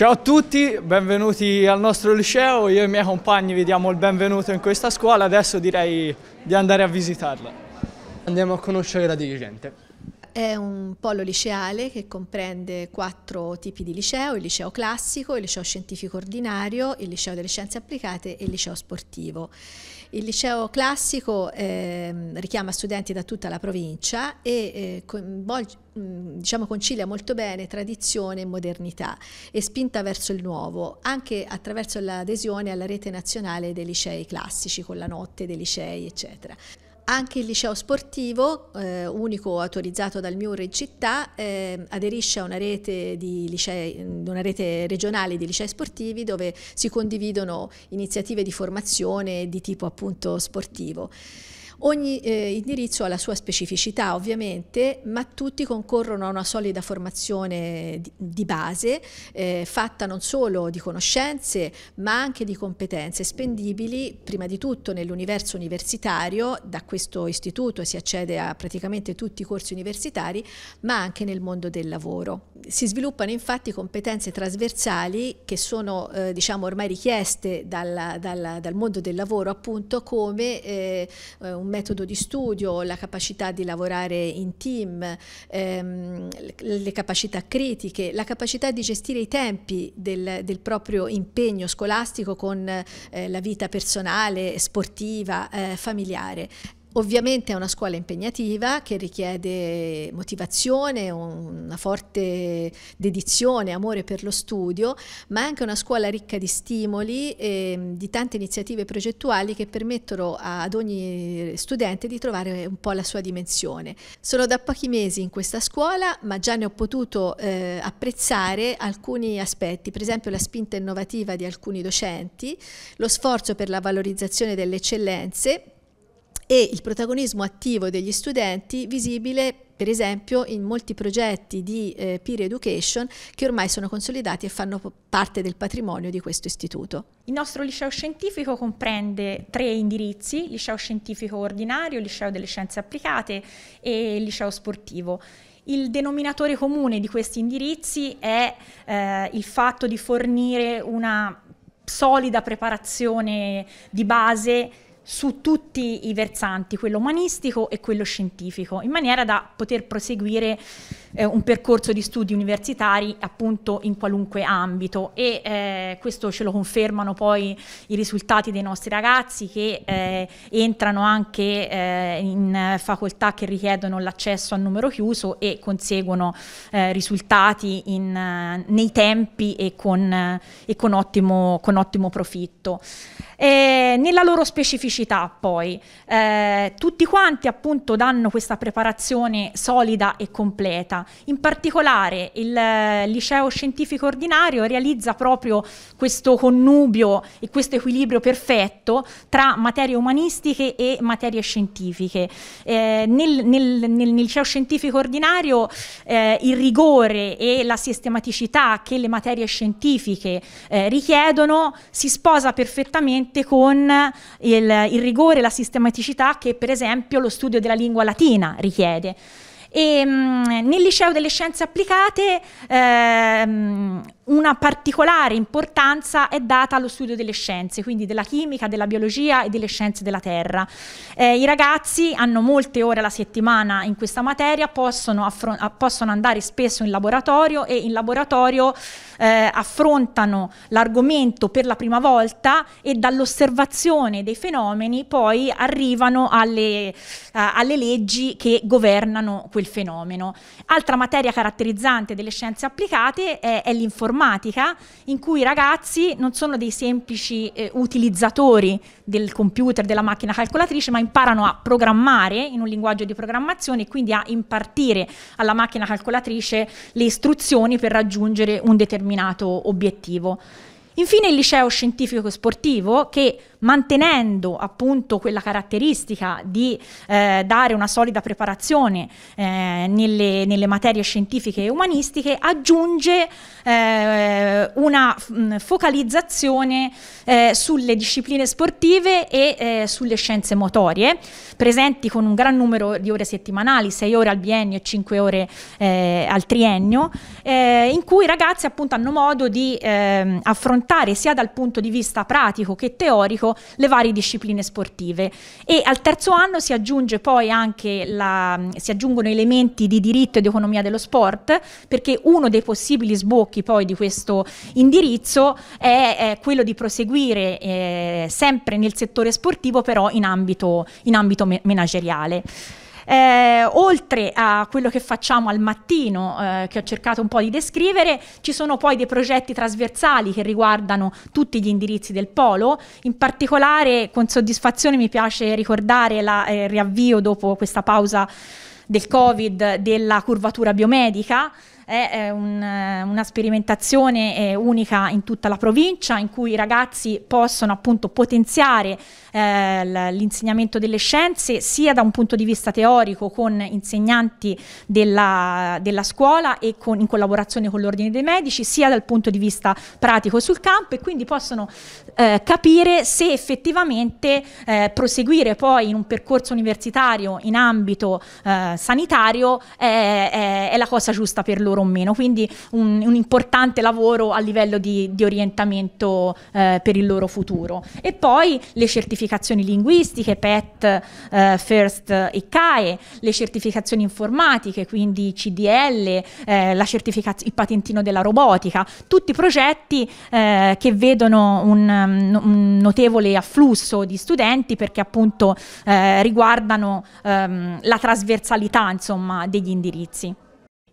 Ciao a tutti, benvenuti al nostro liceo, io e i miei compagni vi diamo il benvenuto in questa scuola, adesso direi di andare a visitarla. Andiamo a conoscere la dirigente. È un polo liceale che comprende quattro tipi di liceo, il liceo classico, il liceo scientifico ordinario, il liceo delle scienze applicate e il liceo sportivo. Il liceo classico eh, richiama studenti da tutta la provincia e eh, mm, diciamo, concilia molto bene tradizione e modernità e spinta verso il nuovo, anche attraverso l'adesione alla rete nazionale dei licei classici, con la notte dei licei, eccetera. Anche il liceo sportivo, eh, unico autorizzato dal MIUR in città, eh, aderisce a una rete, licei, una rete, regionale di licei sportivi dove si condividono iniziative di formazione di tipo appunto sportivo. Ogni eh, indirizzo ha la sua specificità ovviamente, ma tutti concorrono a una solida formazione di, di base, eh, fatta non solo di conoscenze, ma anche di competenze spendibili, prima di tutto nell'universo universitario, da questo istituto si accede a praticamente tutti i corsi universitari, ma anche nel mondo del lavoro. Si sviluppano infatti competenze trasversali che sono eh, diciamo ormai richieste dalla, dalla, dal mondo del lavoro appunto come eh, eh, un metodo di studio, la capacità di lavorare in team, ehm, le capacità critiche, la capacità di gestire i tempi del, del proprio impegno scolastico con eh, la vita personale, sportiva, eh, familiare. Ovviamente è una scuola impegnativa che richiede motivazione, una forte dedizione, amore per lo studio, ma è anche una scuola ricca di stimoli e di tante iniziative progettuali che permettono ad ogni studente di trovare un po' la sua dimensione. Sono da pochi mesi in questa scuola, ma già ne ho potuto eh, apprezzare alcuni aspetti, per esempio la spinta innovativa di alcuni docenti, lo sforzo per la valorizzazione delle eccellenze e il protagonismo attivo degli studenti visibile per esempio in molti progetti di eh, peer education che ormai sono consolidati e fanno parte del patrimonio di questo istituto. Il nostro liceo scientifico comprende tre indirizzi, liceo scientifico ordinario, liceo delle scienze applicate e liceo sportivo. Il denominatore comune di questi indirizzi è eh, il fatto di fornire una solida preparazione di base su tutti i versanti, quello umanistico e quello scientifico, in maniera da poter proseguire eh, un percorso di studi universitari appunto in qualunque ambito e eh, questo ce lo confermano poi i risultati dei nostri ragazzi che eh, entrano anche eh, in facoltà che richiedono l'accesso a numero chiuso e conseguono eh, risultati in, eh, nei tempi e con, e con, ottimo, con ottimo profitto. Eh, nella loro specificità poi, eh, tutti quanti appunto danno questa preparazione solida e completa, in particolare il eh, liceo scientifico ordinario realizza proprio questo connubio e questo equilibrio perfetto tra materie umanistiche e materie scientifiche. Eh, nel, nel, nel, liceo scientifico ordinario eh, il rigore e la sistematicità che le materie scientifiche eh, richiedono si sposa perfettamente con il, il rigore e la sistematicità che per esempio lo studio della lingua latina richiede. E, mh, mm, nel liceo delle scienze applicate ehm, una particolare importanza è data allo studio delle scienze, quindi della chimica, della biologia e delle scienze della terra. Eh, I ragazzi hanno molte ore alla settimana in questa materia, possono, possono andare spesso in laboratorio e in laboratorio eh, affrontano l'argomento per la prima volta e dall'osservazione dei fenomeni poi arrivano alle, eh, alle leggi che governano quel fenomeno. Altra materia caratterizzante delle scienze applicate è, è l'informatica informatica in cui i ragazzi non sono dei semplici eh, utilizzatori del computer, della macchina calcolatrice, ma imparano a programmare in un linguaggio di programmazione e quindi a impartire alla macchina calcolatrice le istruzioni per raggiungere un determinato obiettivo. Infine il liceo scientifico e sportivo che mantenendo appunto quella caratteristica di eh, dare una solida preparazione eh, nelle, nelle, materie scientifiche e umanistiche, aggiunge eh, una mh, mm, focalizzazione eh, sulle discipline sportive e eh, sulle scienze motorie, presenti con un gran numero di ore settimanali, 6 ore al biennio e 5 ore eh, al triennio, in cui i ragazzi appunto hanno modo di ehm, affrontare sia dal punto di vista pratico che teorico le varie discipline sportive. E al terzo anno si aggiunge poi anche la, si aggiungono elementi di diritto ed economia dello sport, perché uno dei possibili sbocchi poi di questo indirizzo è, è quello di proseguire eh, sempre nel settore sportivo, però in ambito, in ambito menageriale. Eh, oltre a quello che facciamo al mattino, eh, che ho cercato un po' di descrivere, ci sono poi dei progetti trasversali che riguardano tutti gli indirizzi del polo. In particolare, con soddisfazione mi piace ricordare eh, il eh, riavvio dopo questa pausa del Covid della curvatura biomedica è un, eh, una sperimentazione eh, unica in tutta la provincia in cui i ragazzi possono appunto potenziare eh, l'insegnamento delle scienze sia da un punto di vista teorico con insegnanti della, della scuola e con, in collaborazione con l'ordine dei medici sia dal punto di vista pratico sul campo e quindi possono eh, capire se effettivamente eh, proseguire poi in un percorso universitario in ambito eh, sanitario è, è, è la cosa giusta per loro o meno, quindi un, un importante lavoro a livello di, di orientamento eh, per il loro futuro. E poi le certificazioni linguistiche, PET, eh, FIRST e CAE, le certificazioni informatiche, quindi CDL, eh, il patentino della robotica, tutti progetti eh, che vedono un, mm, un, notevole afflusso di studenti perché appunto eh, riguardano ehm, la trasversalità insomma, degli indirizzi.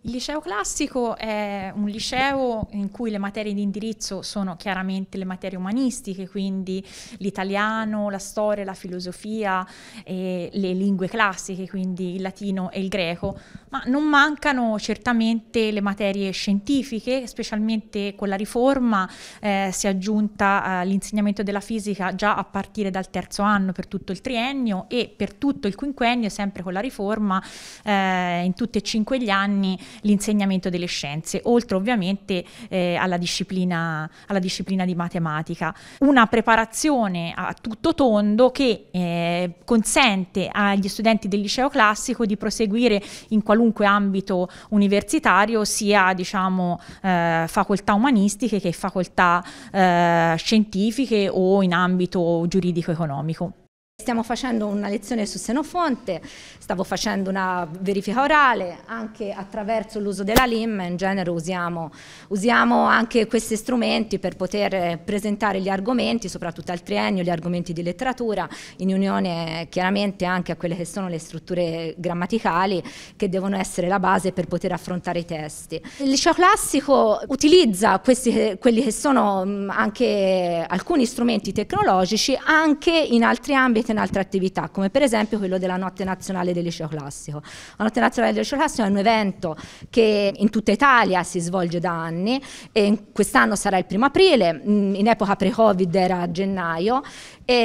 Il liceo classico è un liceo in cui le materie di indirizzo sono chiaramente le materie umanistiche, quindi l'italiano, la storia, la filosofia, e le lingue classiche, quindi il latino e il greco, ma non mancano certamente le materie scientifiche, specialmente con la riforma eh, si è aggiunta eh, l'insegnamento della fisica già a partire dal terzo anno per tutto il triennio e per tutto il quinquennio, sempre con la riforma, eh, in tutti e cinque gli anni l'insegnamento delle scienze, oltre ovviamente eh, alla, disciplina, alla, disciplina, di matematica. Una preparazione a tutto tondo che eh, consente agli studenti del liceo classico di proseguire in qualunque ambito universitario, sia diciamo, eh, facoltà umanistiche che facoltà eh, scientifiche o in ambito giuridico-economico. Stiamo facendo una lezione su Senofonte, stavo facendo una verifica orale anche attraverso l'uso della LIM, in genere usiamo, usiamo, anche questi strumenti per poter presentare gli argomenti, soprattutto al triennio, gli argomenti di letteratura, in unione chiaramente anche a quelle che sono le strutture grammaticali che devono essere la base per poter affrontare i testi. Il liceo classico utilizza questi, quelli che sono anche alcuni strumenti tecnologici anche in altri ambiti inserite in altre attività, come per esempio quello della Notte Nazionale del Liceo Classico. La Notte Nazionale del Liceo Classico è un evento che in tutta Italia si svolge da anni, e quest'anno sarà il primo aprile, mm, in epoca pre-Covid era a gennaio,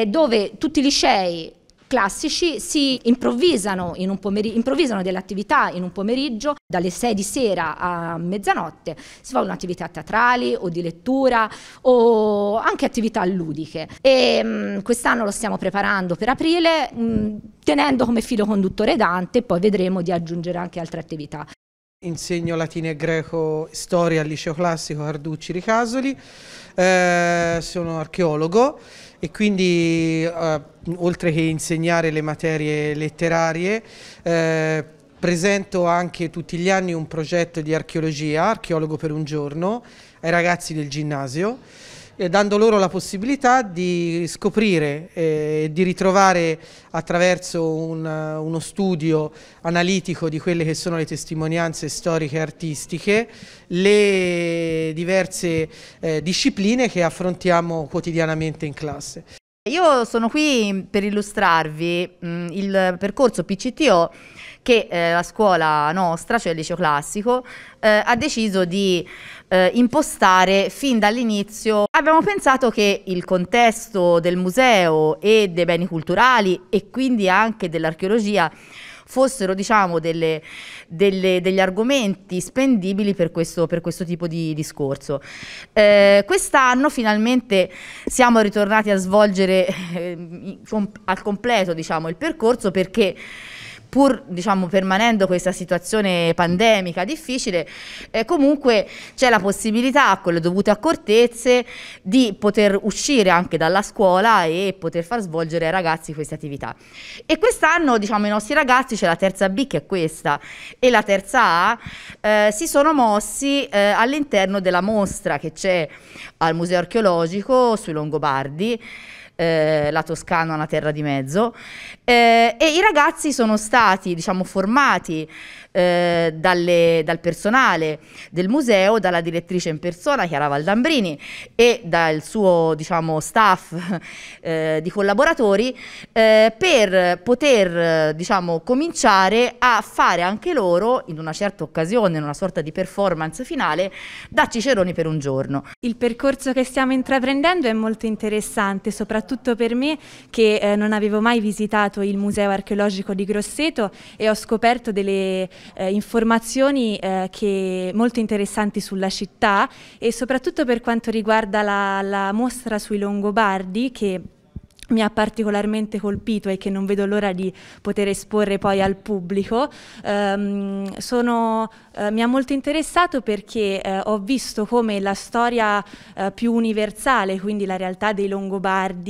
dove tutti i licei classici si improvvisano, in improvvisano delle attività in un pomeriggio, dalle 6 di sera a mezzanotte, si fa attività teatrali o di lettura o anche attività ludiche. Mm, quest'anno lo stiamo preparando per aprile, mh, mm, tenendo come filo conduttore Dante, poi vedremo di aggiungere anche altre attività. Insegno latino e greco, storia al liceo classico Carducci Ricasoli, eh, sono archeologo e quindi eh, oltre che insegnare le materie letterarie eh, presento anche tutti gli anni un progetto di archeologia, archeologo per un giorno, ai ragazzi del ginnasio eh, dando loro la possibilità di scoprire eh, e di ritrovare attraverso un, eh, uno studio analitico di quelle che sono le testimonianze storiche e artistiche le diverse eh, discipline che affrontiamo quotidianamente in classe. Io sono qui per illustrarvi mh, mm, il percorso PCTO che eh, la scuola nostra, cioè il liceo classico, eh, ha deciso di eh, impostare fin dall'inizio. Abbiamo pensato che il contesto del museo e dei beni culturali e quindi anche dell'archeologia fossero diciamo, delle, delle, degli argomenti spendibili per questo, per questo tipo di discorso. Eh, quest'anno finalmente siamo ritornati a svolgere eh, al completo diciamo, il percorso perché pur diciamo, permanendo questa situazione pandemica difficile, eh, comunque c'è la possibilità, con le dovute accortezze, di poter uscire anche dalla scuola e poter far svolgere ai ragazzi queste attività. E quest'anno, diciamo, i nostri ragazzi, c'è la terza B che è questa, e la terza A, eh, si sono mossi eh, all'interno della mostra che c'è al Museo Archeologico sui Longobardi, eh, la Toscana, una terra di mezzo, eh, e i ragazzi sono stati, diciamo, formati eh, dalle, dal personale del museo, dalla direttrice in persona Chiara Valdambrini e dal suo diciamo, staff eh, di collaboratori eh, per poter diciamo, cominciare a fare anche loro, in una certa occasione, in una sorta di performance finale, da Ciceroni per un giorno. Il percorso che stiamo intraprendendo è molto interessante, soprattutto per me che eh, non avevo mai visitato il museo archeologico di Grosseto e ho scoperto delle eh, informazioni eh, che, molto interessanti sulla città e soprattutto per quanto riguarda la, la mostra sui Longobardi che mi ha particolarmente colpito e che non vedo l'ora di poter esporre poi al pubblico. Um, sono, uh, mi ha molto interessato perché uh, ho visto come la storia uh, più universale, quindi la realtà dei Longobardi,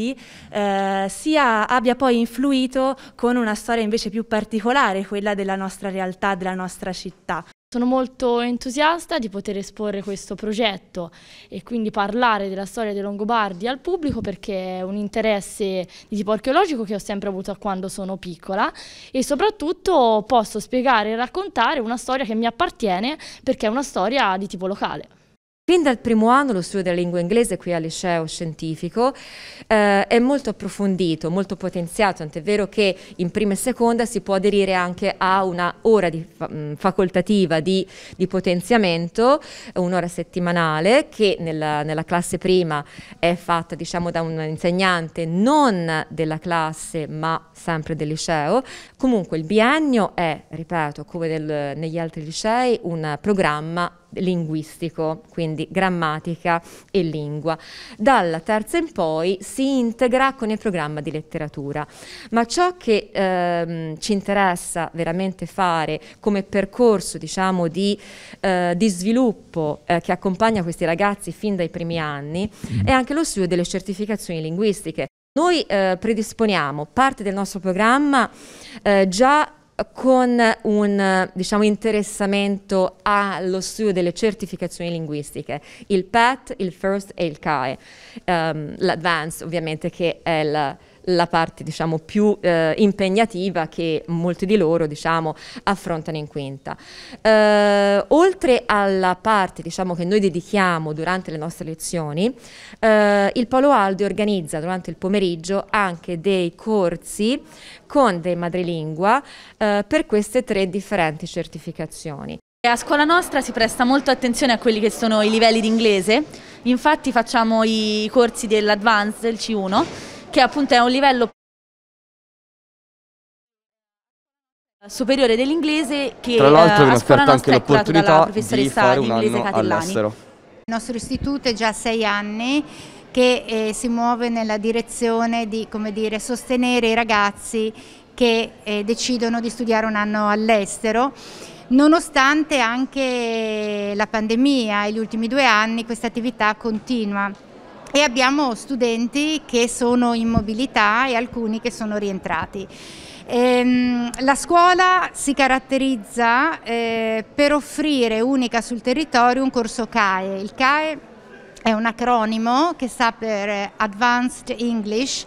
sia, abbia poi influito con una storia invece più particolare, quella della nostra realtà, della nostra città. Sono molto entusiasta di poter esporre questo progetto e quindi parlare della storia dei Longobardi al pubblico perché è un interesse di tipo archeologico che ho sempre avuto da quando sono piccola e soprattutto posso spiegare e raccontare una storia che mi appartiene perché è una storia di tipo locale. Fin dal primo anno lo studio della lingua inglese qui al liceo scientifico eh, è molto approfondito, molto potenziato, tant'è vero che in prima e seconda si può aderire anche a una ora di, mh, mm, facoltativa di, di potenziamento, un'ora settimanale che nella, nella, classe prima è fatta diciamo, da un insegnante non della classe ma sempre del liceo. Comunque il biennio è, ripeto, come nel, negli altri licei, un programma linguistico, quindi grammatica e lingua. Dalla terza in poi si integra con il programma di letteratura, ma ciò che ehm, ci interessa veramente fare come percorso diciamo, di, eh, di, sviluppo eh, che accompagna questi ragazzi fin dai primi anni mm. è anche lo studio delle certificazioni linguistiche. Noi eh, predisponiamo parte del nostro programma eh, già con un diciamo, interessamento allo studio delle certificazioni linguistiche, il PAT, il FIRST e il CAE, um, ehm, l'Advanced ovviamente che è il la parte diciamo, più eh, impegnativa che molti di loro diciamo, affrontano in quinta. Eh, oltre alla parte diciamo, che noi dedichiamo durante le nostre lezioni, eh, il Polo Aldi organizza durante il pomeriggio anche dei corsi con dei madrelingua eh, per queste tre differenti certificazioni. A scuola nostra si presta molto attenzione a quelli che sono i livelli di inglese, infatti facciamo i corsi dell'Advanced, del C1, che appunto è un livello superiore dell'inglese che Tra l'altro eh, viene offerta anche l'opportunità di fare un anno all'estero. Il nostro istituto è già sei anni che eh, si muove nella direzione di dire, sostenere i ragazzi che eh, decidono di studiare un anno all'estero. Nonostante anche la pandemia e gli ultimi due anni questa attività continua e abbiamo studenti che sono in mobilità e alcuni che sono rientrati. Ehm, la scuola si caratterizza eh, per offrire unica sul territorio un corso CAE. Il CAE è un acronimo che sta per Advanced English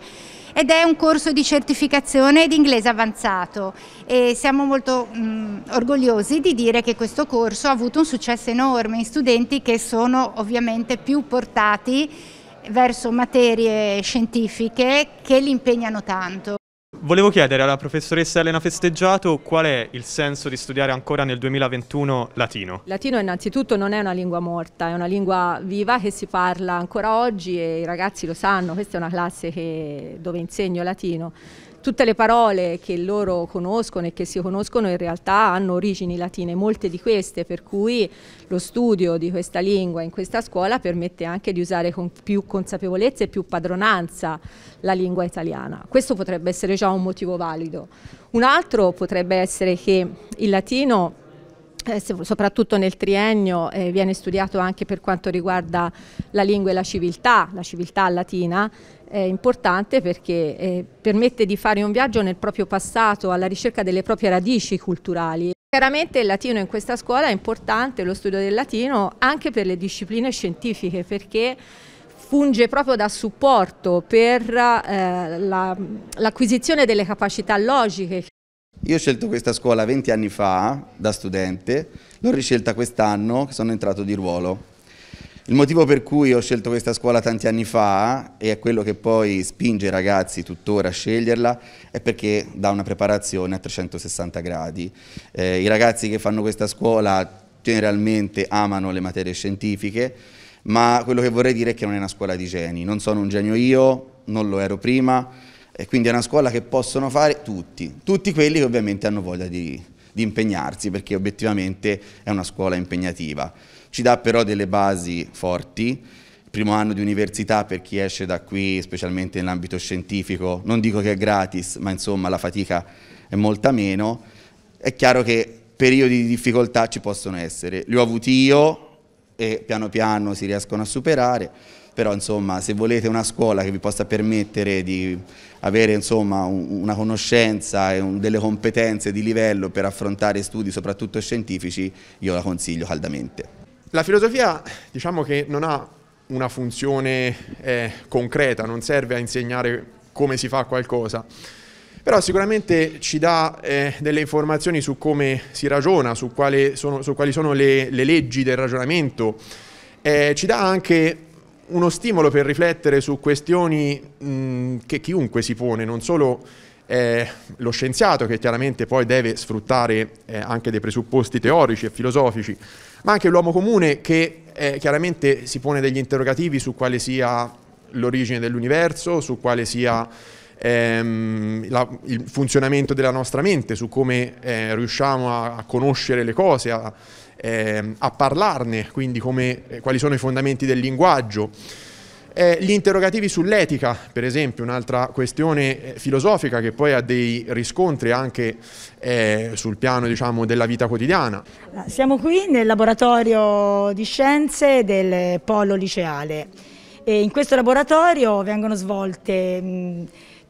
ed è un corso di certificazione di inglese avanzato e siamo molto mh, mm, orgogliosi di dire che questo corso ha avuto un successo enorme in studenti che sono ovviamente più portati verso materie scientifiche che li impegnano tanto. Volevo chiedere alla professoressa Elena Festeggiato qual è il senso di studiare ancora nel 2021 latino. Latino innanzitutto non è una lingua morta, è una lingua viva che si parla ancora oggi e i ragazzi lo sanno, questa è una classe che, dove insegno latino tutte le parole che loro conoscono e che si conoscono in realtà hanno origini latine, molte di queste, per cui lo studio di questa lingua in questa scuola permette anche di usare con più consapevolezza e più padronanza la lingua italiana. Questo potrebbe essere già un motivo valido. Un altro potrebbe essere che il latino eh, soprattutto nel triennio eh, viene studiato anche per quanto riguarda la lingua e la civiltà, la civiltà latina, è importante perché eh, permette di fare un viaggio nel proprio passato, alla ricerca delle proprie radici culturali. Chiaramente il latino in questa scuola è importante, lo studio del latino, anche per le discipline scientifiche, perché funge proprio da supporto per eh, l'acquisizione la, delle capacità logiche. Io ho scelto questa scuola 20 anni fa da studente, l'ho riscelta quest'anno che sono entrato di ruolo. Il motivo per cui ho scelto questa scuola tanti anni fa e è quello che poi spinge i ragazzi tuttora a sceglierla è perché dà una preparazione a 360 gradi. Eh, I ragazzi che fanno questa scuola generalmente amano le materie scientifiche, ma quello che vorrei dire è che non è una scuola di geni. Non sono un genio io, non lo ero prima, e quindi è una scuola che possono fare tutti, tutti quelli che ovviamente hanno voglia di, di impegnarsi, perché obiettivamente è una scuola impegnativa. Ci dà però delle basi forti, primo anno di università per chi esce da qui, specialmente nell'ambito scientifico, non dico che è gratis, ma insomma la fatica è molta meno, è chiaro che periodi di difficoltà ci possono essere. Li ho avuti io e piano piano si riescono a superare però insomma se volete una scuola che vi possa permettere di avere insomma, una conoscenza e delle competenze di livello per affrontare studi soprattutto scientifici io la consiglio caldamente. La filosofia diciamo che non ha una funzione eh, concreta, non serve a insegnare come si fa qualcosa, però sicuramente ci dà eh, delle informazioni su come si ragiona, su, quali sono, su quali sono le, le leggi del ragionamento, eh, ci dà anche uno stimolo per riflettere su questioni mh, che chiunque si pone, non solo eh, lo scienziato che chiaramente poi deve sfruttare eh, anche dei presupposti teorici e filosofici, ma anche l'uomo comune che eh, chiaramente si pone degli interrogativi su quale sia l'origine dell'universo, su quale sia ehm, la, il funzionamento della nostra mente, su come eh, riusciamo a, a, conoscere le cose, a, ehm, a parlarne, quindi come, eh, quali sono i fondamenti del linguaggio. Eh, gli interrogativi sull'etica, per esempio, un'altra questione eh, filosofica che poi ha dei riscontri anche eh, sul piano diciamo, della vita quotidiana. Siamo qui nel laboratorio di scienze del Polo Liceale. E in questo laboratorio vengono svolte mh,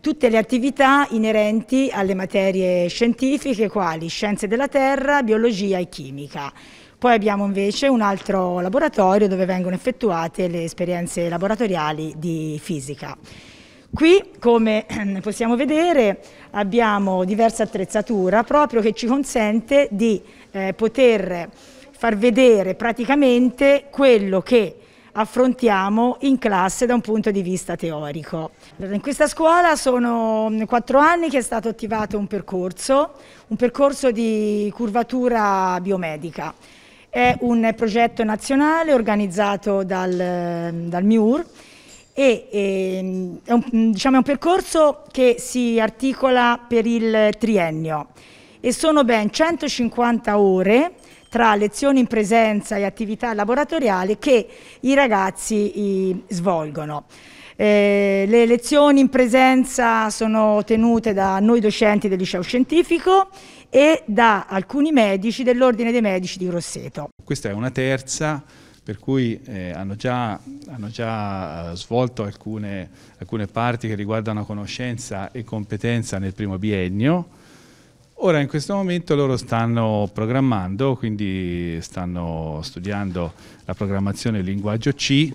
tutte le attività inerenti alle materie scientifiche quali scienze della terra, biologia e chimica. Poi abbiamo invece un altro laboratorio dove vengono effettuate le esperienze laboratoriali di fisica. Qui, come possiamo vedere, abbiamo diversa attrezzatura proprio che ci consente di eh, poter far vedere praticamente quello che affrontiamo in classe da un punto di vista teorico. In questa scuola sono mm, quattro anni che è stato attivato un percorso, un percorso di curvatura biomedica. È un progetto nazionale organizzato dal, mm, dal MIUR e, ehm, è, un, mm, diciamo, è un percorso che si articola per il triennio e sono ben 150 ore tra lezioni in presenza e attività laboratoriali che i ragazzi i, svolgono. Eh, le lezioni in presenza sono tenute da noi docenti del liceo scientifico e da alcuni medici dell'Ordine dei Medici di Grosseto. Questa è una terza per cui eh, hanno già, hanno già eh, svolto alcune, alcune parti che riguardano conoscenza e competenza nel primo biennio, Ora in questo momento loro stanno programmando, quindi stanno studiando la programmazione in linguaggio C.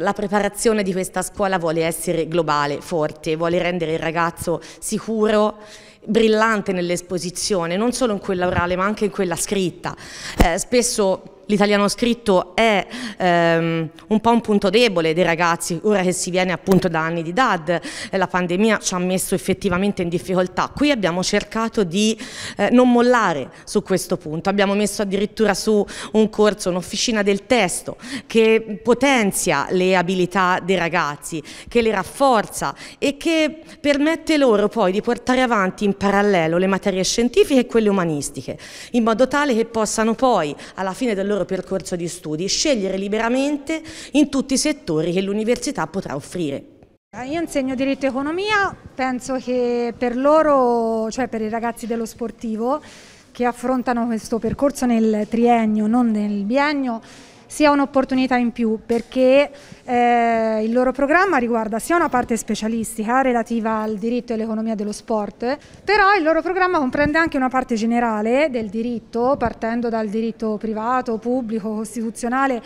La preparazione di questa scuola vuole essere globale, forte, vuole rendere il ragazzo sicuro brillante nell'esposizione, non solo in quella orale ma anche in quella scritta. Eh, spesso l'italiano scritto è ehm, un po' un punto debole dei ragazzi, ora che si viene appunto da anni di DAD, eh, la pandemia ci ha messo effettivamente in difficoltà. Qui abbiamo cercato di eh, non mollare su questo punto, abbiamo messo addirittura su un corso, un'officina del testo che potenzia le abilità dei ragazzi, che le rafforza e che permette loro poi di portare avanti in parallelo le materie scientifiche e quelle umanistiche, in modo tale che possano poi alla fine del loro loro percorso di studi, scegliere liberamente in tutti i settori che l'università potrà offrire. Eh, io insegno diritto e economia, penso che per loro, cioè per i ragazzi dello sportivo che affrontano questo percorso nel triennio, non nel biennio, sia un'opportunità in più perché eh, il loro programma riguarda sia una parte specialistica relativa al diritto e all'economia dello sport, però il loro programma comprende anche una parte generale del diritto, partendo dal diritto privato, pubblico, costituzionale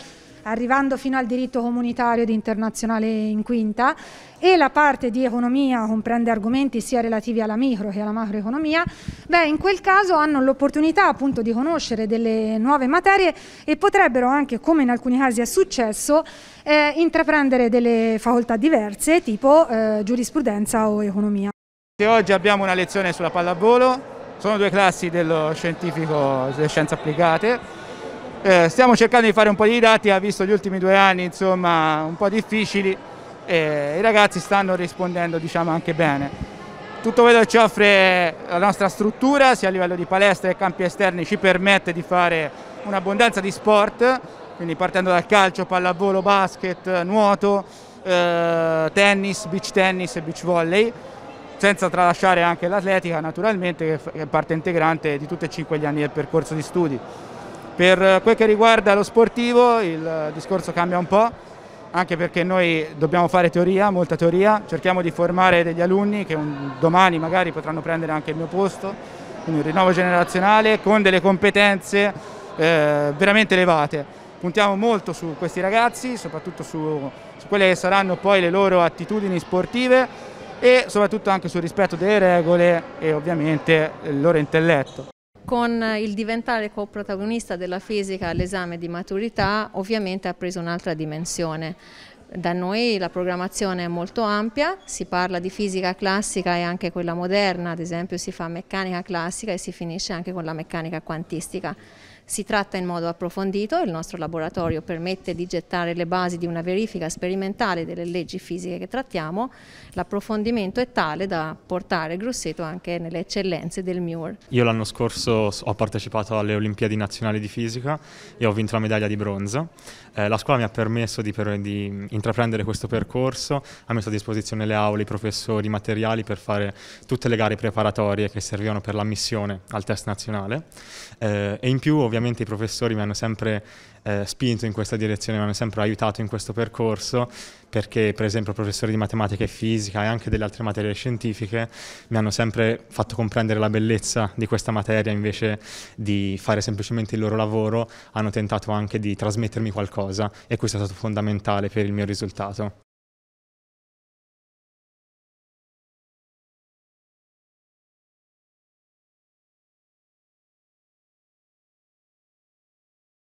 arrivando fino al diritto comunitario ed internazionale in quinta e la parte di economia comprende argomenti sia relativi alla micro che alla macroeconomia, beh in quel caso hanno l'opportunità appunto di conoscere delle nuove materie e potrebbero anche, come in alcuni casi è successo, eh, intraprendere delle facoltà diverse tipo eh, giurisprudenza o economia. Oggi abbiamo una lezione sulla pallavolo, sono due classi dello scientifico delle scienze applicate eh, stiamo cercando di fare un po' di dati, ha visto gli ultimi due anni insomma un po' difficili e i ragazzi stanno rispondendo diciamo anche bene. Tutto quello che ci offre la nostra struttura, sia a livello di palestra che campi esterni, ci permette di fare un'abbondanza di sport, quindi partendo dal calcio, pallavolo, basket, nuoto, eh, tennis, beach tennis e beach volley, senza tralasciare anche l'atletica naturalmente che è parte integrante di tutti e cinque gli anni del percorso di studi. Per eh, quel che riguarda lo sportivo il eh, discorso cambia un po', anche perché noi dobbiamo fare teoria, molta teoria, cerchiamo di formare degli alunni che un, domani magari potranno prendere anche il mio posto, quindi un rinnovo generazionale con delle competenze eh, veramente elevate. Puntiamo molto su questi ragazzi, soprattutto su, su quelle che saranno poi le loro attitudini sportive e soprattutto anche sul rispetto delle regole e ovviamente il loro intelletto con il diventare coprotagonista della fisica all'esame di maturità ovviamente ha preso un'altra dimensione. Da noi la programmazione è molto ampia, si parla di fisica classica e anche quella moderna, ad esempio si fa meccanica classica e si finisce anche con la meccanica quantistica. Si tratta in modo approfondito, il nostro laboratorio permette di gettare le basi di una verifica sperimentale delle leggi fisiche che trattiamo, l'approfondimento è tale da portare Grosseto anche nelle eccellenze del MUR. Io l'anno scorso ho partecipato alle Olimpiadi Nazionali di Fisica e ho vinto la medaglia di bronzo. Eh, la scuola mi ha permesso di, per, di intraprendere questo percorso, ha messo a disposizione le aule, i professori, i materiali per fare tutte le gare preparatorie che servivano per l'ammissione al test nazionale eh, e in più ovviamente ovviamente i professori mi hanno sempre eh, spinto in questa direzione, mi hanno sempre aiutato in questo percorso, perché per esempio professori di matematica e fisica e anche delle altre materie scientifiche mi hanno sempre fatto comprendere la bellezza di questa materia invece di fare semplicemente il loro lavoro, hanno tentato anche di trasmettermi qualcosa e questo è stato fondamentale per il mio risultato.